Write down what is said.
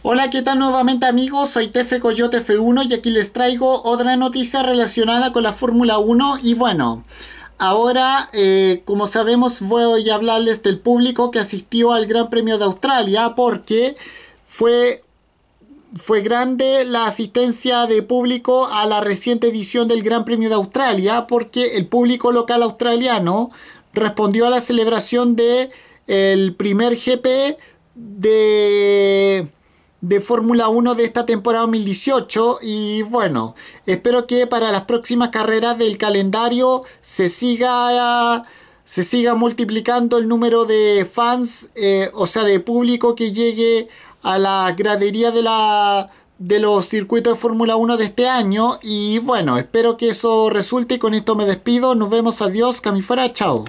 Hola, ¿qué tal nuevamente amigos? Soy Tefe Coyote F1 y aquí les traigo otra noticia relacionada con la Fórmula 1 y bueno, ahora eh, como sabemos voy a hablarles del público que asistió al Gran Premio de Australia porque fue fue grande la asistencia de público a la reciente edición del Gran Premio de Australia porque el público local australiano respondió a la celebración de el primer GP de de Fórmula 1 de esta temporada 2018 y bueno, espero que para las próximas carreras del calendario se siga se siga multiplicando el número de fans, eh, o sea, de público que llegue a la gradería de la de los circuitos de Fórmula 1 de este año y bueno, espero que eso resulte y con esto me despido, nos vemos, adiós, camifuera, chao.